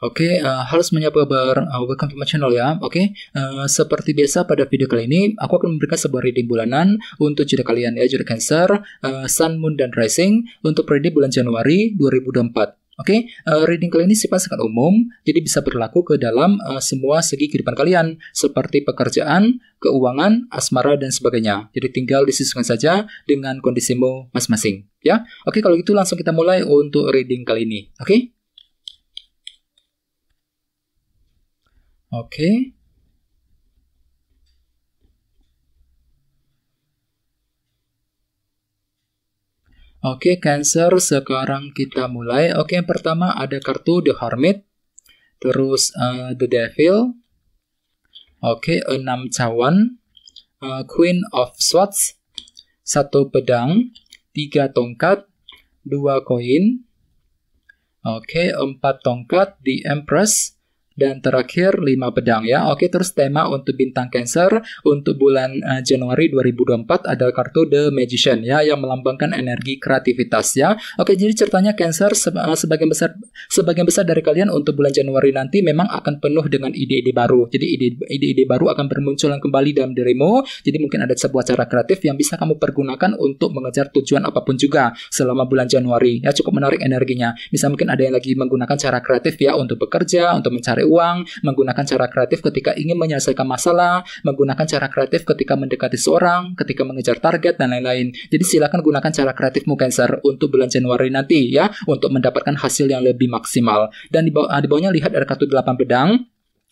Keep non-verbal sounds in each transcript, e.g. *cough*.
Oke, okay, uh, eh, halo semuanya apa kabar? Uh, welcome to my channel ya. Oke, okay, uh, eh, seperti biasa pada video kali ini, aku akan memberikan sebuah reading bulanan untuk judul kalian ya, judul Cancer, uh, Sun, Moon, dan Rising untuk reading bulan Januari 2024. Oke, okay? uh, reading kali ini sifat sangat umum, jadi bisa berlaku ke dalam uh, semua segi kehidupan kalian, seperti pekerjaan, keuangan, asmara, dan sebagainya. Jadi tinggal disesuaikan saja dengan kondisimu masing-masing. Ya, oke okay, kalau gitu langsung kita mulai untuk reading kali ini. Oke? Okay? Oke. Oke, Cancer, sekarang kita mulai. Oke, yang pertama ada kartu The Hermit, terus uh, The Devil. Oke, enam cawan, uh, Queen of Swords, satu pedang, tiga tongkat, dua koin. Oke, empat tongkat, The Empress, dan terakhir lima pedang ya. Oke, terus tema untuk bintang Cancer untuk bulan uh, Januari 2024 ada kartu The Magician ya yang melambangkan energi kreativitas ya. Oke, jadi ceritanya Cancer se eh, sebagian besar sebagian besar dari kalian untuk bulan Januari nanti memang akan penuh dengan ide-ide baru. Jadi ide-ide baru akan bermunculan kembali dalam dirimu. Jadi mungkin ada sebuah cara kreatif yang bisa kamu pergunakan untuk mengejar tujuan apapun juga selama bulan Januari. Ya cukup menarik energinya. Bisa mungkin ada yang lagi menggunakan cara kreatif ya untuk bekerja, untuk mencari uang, menggunakan cara kreatif ketika ingin menyelesaikan masalah, menggunakan cara kreatif ketika mendekati seorang, ketika mengejar target dan lain-lain. Jadi silakan gunakan cara kreatifmu Cancer untuk bulan Januari nanti ya untuk mendapatkan hasil yang lebih maksimal. Dan di, bawah, di bawahnya lihat ada kartu 8 pedang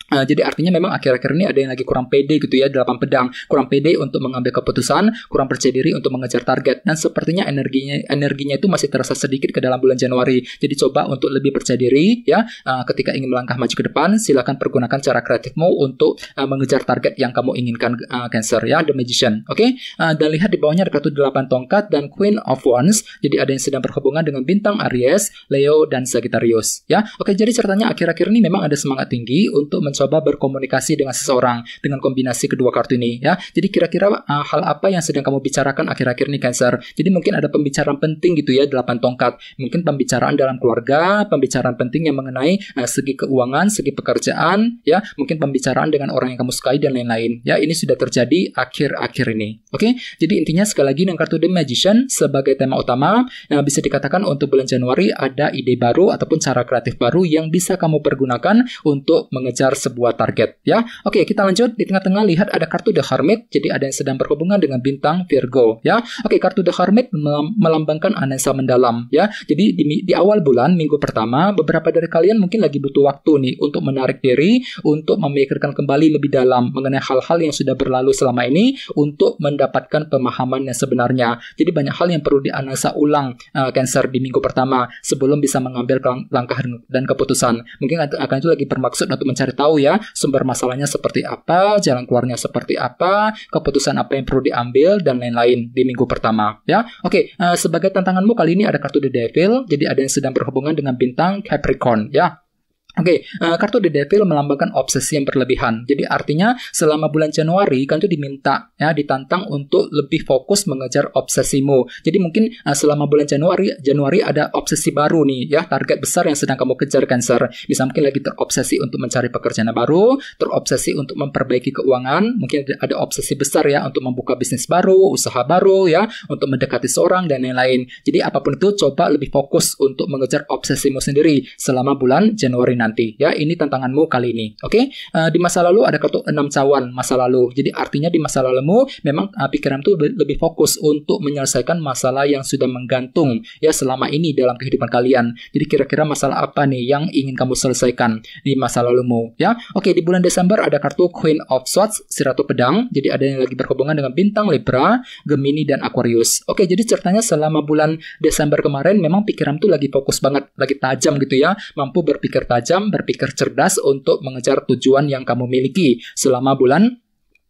Uh, jadi artinya memang akhir-akhir ini ada yang lagi kurang pede gitu ya delapan pedang, kurang pede untuk mengambil keputusan, kurang percaya diri untuk mengejar target dan sepertinya energinya energinya itu masih terasa sedikit ke dalam bulan Januari. Jadi coba untuk lebih percaya diri ya uh, ketika ingin melangkah maju ke depan, silahkan pergunakan cara kreatifmu untuk uh, mengejar target yang kamu inginkan uh, Cancer ya The Magician. Oke. Okay? Uh, dan lihat di bawahnya ada kartu delapan tongkat dan Queen of Wands. Jadi ada yang sedang berhubungan dengan bintang Aries, Leo dan Sagittarius ya. Oke, okay, jadi ceritanya akhir-akhir ini memang ada semangat tinggi untuk menc- mencoba berkomunikasi dengan seseorang dengan kombinasi kedua kartu ini ya. Jadi kira-kira uh, hal apa yang sedang kamu bicarakan akhir-akhir ini Cancer? Jadi mungkin ada pembicaraan penting gitu ya delapan tongkat. Mungkin pembicaraan dalam keluarga, pembicaraan penting yang mengenai uh, segi keuangan, segi pekerjaan ya, mungkin pembicaraan dengan orang yang kamu sukai dan lain-lain ya. Ini sudah terjadi akhir-akhir ini. Oke? Jadi intinya sekali lagi dengan kartu The Magician sebagai tema utama, nah bisa dikatakan untuk bulan Januari ada ide baru ataupun cara kreatif baru yang bisa kamu pergunakan untuk mengejar sebuah target ya. Oke, kita lanjut di tengah-tengah lihat ada kartu The Hermit. Jadi ada yang sedang berhubungan dengan bintang Virgo ya. Oke, kartu The Hermit melambangkan analisa mendalam ya. Jadi di, di awal bulan minggu pertama beberapa dari kalian mungkin lagi butuh waktu nih untuk menarik diri, untuk memikirkan kembali lebih dalam mengenai hal-hal yang sudah berlalu selama ini untuk mendapatkan pemahaman yang sebenarnya. Jadi banyak hal yang perlu dianalisa ulang uh, Cancer di minggu pertama sebelum bisa mengambil langkah dan keputusan. Mungkin akan itu lagi bermaksud untuk mencari tahu ya sumber masalahnya seperti apa, jalan keluarnya seperti apa, keputusan apa yang perlu diambil dan lain-lain di minggu pertama ya. Oke, uh, sebagai tantanganmu kali ini ada kartu The Devil, jadi ada yang sedang berhubungan dengan bintang Capricorn ya. Oke, okay, uh, eh, kartu The Devil melambangkan obsesi yang berlebihan. Jadi artinya selama bulan Januari Kanjo diminta ya ditantang untuk lebih fokus mengejar obsesimu. Jadi mungkin uh, selama bulan Januari Januari ada obsesi baru nih ya, target besar yang sedang kamu kejar Cancer. Bisa mungkin lagi terobsesi untuk mencari pekerjaan baru, terobsesi untuk memperbaiki keuangan, mungkin ada obsesi besar ya untuk membuka bisnis baru, usaha baru ya, untuk mendekati seorang dan lain-lain. Jadi apapun itu coba lebih fokus untuk mengejar obsesimu sendiri selama bulan Januari nanti nanti ya ini tantanganmu kali ini oke okay? uh, eh, di masa lalu ada kartu enam cawan masa lalu jadi artinya di masa lalumu memang uh, pikiran tuh lebih fokus untuk menyelesaikan masalah yang sudah menggantung ya selama ini dalam kehidupan kalian jadi kira-kira masalah apa nih yang ingin kamu selesaikan di masa lalumu ya oke okay, di bulan Desember ada kartu Queen of Swords si ratu pedang jadi ada yang lagi berhubungan dengan bintang Libra Gemini dan Aquarius oke okay, jadi ceritanya selama bulan Desember kemarin memang pikiran tuh lagi fokus banget lagi tajam gitu ya mampu berpikir tajam jam berpikir cerdas untuk mengejar tujuan yang kamu miliki selama bulan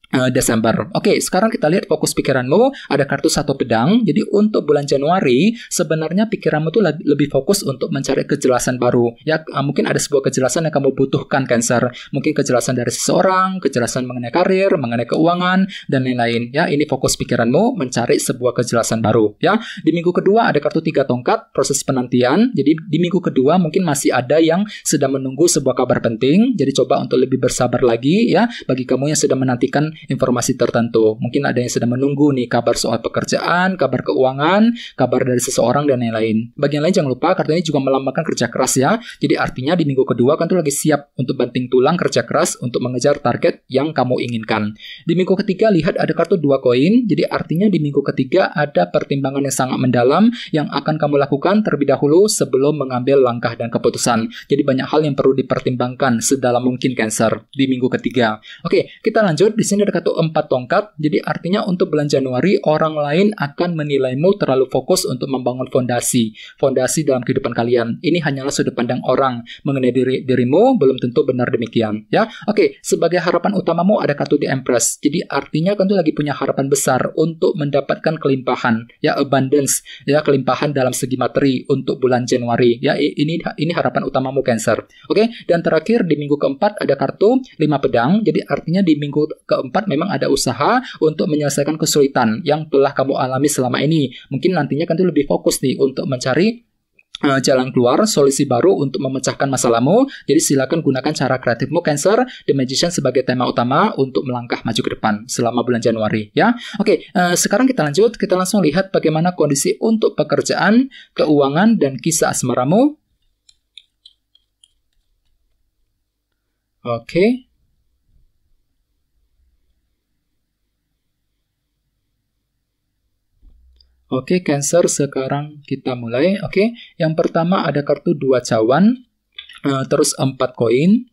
Eh, Desember. Oke, okay, sekarang kita lihat fokus pikiranmu. Ada kartu satu pedang. Jadi untuk bulan Januari sebenarnya pikiranmu tuh lebih fokus untuk mencari kejelasan baru. Ya eh, mungkin ada sebuah kejelasan yang kamu butuhkan Cancer. Mungkin kejelasan dari seseorang, kejelasan mengenai karir, mengenai keuangan dan lain-lain. Ya ini fokus pikiranmu mencari sebuah kejelasan baru. Ya di minggu kedua ada kartu tiga tongkat proses penantian. Jadi di minggu kedua mungkin masih ada yang sedang menunggu sebuah kabar penting. Jadi coba untuk lebih bersabar lagi ya bagi kamu yang sedang menantikan informasi tertentu. Mungkin ada yang sedang menunggu nih kabar soal pekerjaan, kabar keuangan, kabar dari seseorang dan lain-lain. Bagian lain jangan lupa kartu ini juga melambangkan kerja keras ya. Jadi artinya di minggu kedua kan tuh lagi siap untuk banting tulang kerja keras untuk mengejar target yang kamu inginkan. Di minggu ketiga lihat ada kartu dua koin. Jadi artinya di minggu ketiga ada pertimbangan yang sangat mendalam yang akan kamu lakukan terlebih dahulu sebelum mengambil langkah dan keputusan. Jadi banyak hal yang perlu dipertimbangkan sedalam mungkin Cancer di minggu ketiga. Oke, kita lanjut. Di sini kartu empat tongkat, jadi artinya untuk bulan Januari orang lain akan menilaimu terlalu fokus untuk membangun fondasi, fondasi dalam kehidupan kalian. Ini hanyalah sudut pandang orang mengenai diri, dirimu, belum tentu benar demikian. Ya, oke. Sebagai harapan utamamu ada kartu di Empress, jadi artinya tentu kan lagi punya harapan besar untuk mendapatkan kelimpahan, ya abundance, ya kelimpahan dalam segi materi untuk bulan Januari. Ya, ini ini harapan utamamu Cancer. Oke, dan terakhir di minggu keempat ada kartu lima pedang, jadi artinya di minggu keempat dapat memang ada usaha untuk menyelesaikan kesulitan yang telah kamu alami selama ini. Mungkin nantinya kan itu lebih fokus nih untuk mencari eh, jalan keluar, solusi baru untuk memecahkan masalahmu. Jadi silakan gunakan cara kreatifmu Cancer The Magician sebagai tema utama untuk melangkah maju ke depan selama bulan Januari ya. Oke, uh, sekarang kita lanjut, kita langsung lihat bagaimana kondisi untuk pekerjaan, keuangan dan kisah asmaramu. Oke. Okay. Oke, Cancer, sekarang kita mulai. Oke, yang pertama ada kartu dua cawan, uh, terus empat koin,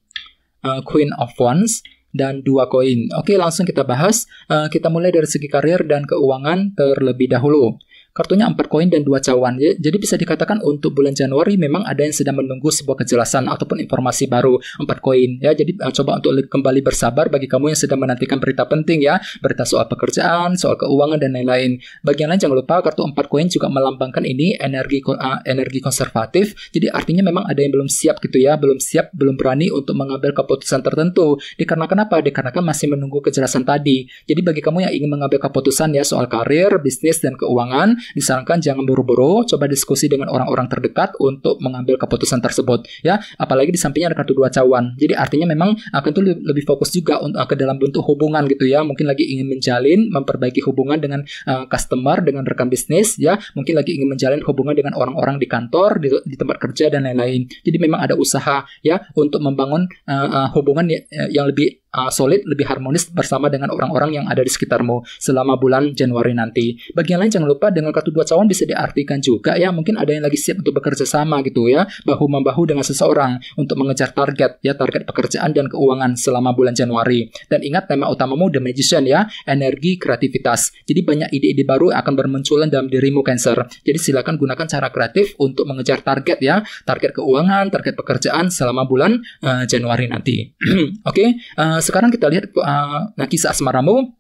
uh, Queen of Wands, dan dua koin. Oke, langsung kita bahas. Uh, kita mulai dari segi karir dan keuangan terlebih dahulu. Kartunya 4 koin dan 2 cawan. Jadi bisa dikatakan untuk bulan Januari memang ada yang sedang menunggu sebuah kejelasan ataupun informasi baru 4 koin ya. Jadi eh, coba untuk kembali bersabar bagi kamu yang sedang menantikan berita penting ya, berita soal pekerjaan, soal keuangan dan lain-lain. Bagi yang lain jangan lupa kartu 4 koin juga melambangkan ini energi uh, energi konservatif. Jadi artinya memang ada yang belum siap gitu ya, belum siap, belum berani untuk mengambil keputusan tertentu. Dikarenakan apa? Dikarenakan masih menunggu kejelasan tadi. Jadi bagi kamu yang ingin mengambil keputusan ya soal karir, bisnis dan keuangan, disarankan jangan buru-buru, coba diskusi dengan orang-orang terdekat untuk mengambil keputusan tersebut ya. Apalagi di sampingnya ada kartu dua cawan. Jadi artinya memang akan itu lebih fokus juga untuk eh, ke dalam bentuk hubungan gitu ya. Mungkin lagi ingin menjalin, memperbaiki hubungan dengan uh, customer, dengan rekan bisnis ya. Mungkin lagi ingin menjalin hubungan dengan orang-orang di kantor, di, di tempat kerja dan lain-lain. Jadi memang ada usaha ya untuk membangun uh, uh, hubungan ya, yang lebih uh, solid, lebih harmonis bersama dengan orang-orang yang ada di sekitarmu selama bulan Januari nanti. Bagian lain jangan lupa dengan kartu dua cawan bisa diartikan juga ya mungkin ada yang lagi siap untuk bekerja sama gitu ya, bahu membahu dengan seseorang untuk mengejar target ya target pekerjaan dan keuangan selama bulan Januari. Dan ingat tema utamamu The Magician ya, energi kreativitas. Jadi banyak ide-ide baru akan bermunculan dalam dirimu Cancer. Jadi silakan gunakan cara kreatif untuk mengejar target ya, target keuangan, target pekerjaan selama bulan uh, Januari nanti. *clears throat* Oke, okay? uh, sekarang kita lihat uh, nah, kisah asmaramu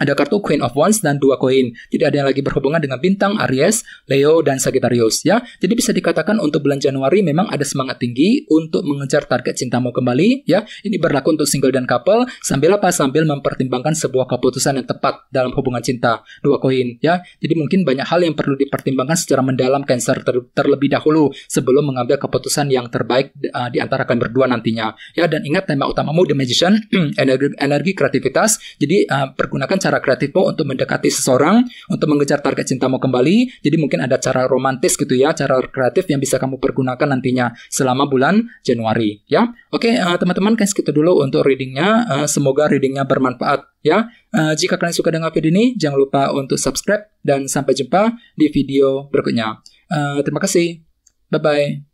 ada kartu Queen of Wands dan dua koin. Tidak ada yang lagi berhubungan dengan bintang Aries, Leo, dan Sagittarius ya. Jadi bisa dikatakan untuk bulan Januari memang ada semangat tinggi untuk mengejar target cintamu kembali ya. Ini berlaku untuk single dan couple sambil apa? Sambil mempertimbangkan sebuah keputusan yang tepat dalam hubungan cinta. Dua koin ya. Jadi mungkin banyak hal yang perlu dipertimbangkan secara mendalam Cancer ter terlebih dahulu sebelum mengambil keputusan yang terbaik uh, di antara kalian berdua nantinya. Ya dan ingat tema utamamu The Magician *clears throat* energi, energi kreativitas. Jadi uh, pergunakan cara cara kreatifmu untuk mendekati seseorang, untuk mengejar target cintamu kembali. Jadi mungkin ada cara romantis gitu ya, cara kreatif yang bisa kamu pergunakan nantinya selama bulan Januari ya. Oke, uh, teman-teman kayak segitu dulu untuk readingnya. Uh, semoga readingnya bermanfaat ya. Uh, jika kalian suka dengan video ini, jangan lupa untuk subscribe dan sampai jumpa di video berikutnya. Uh, terima kasih. Bye bye.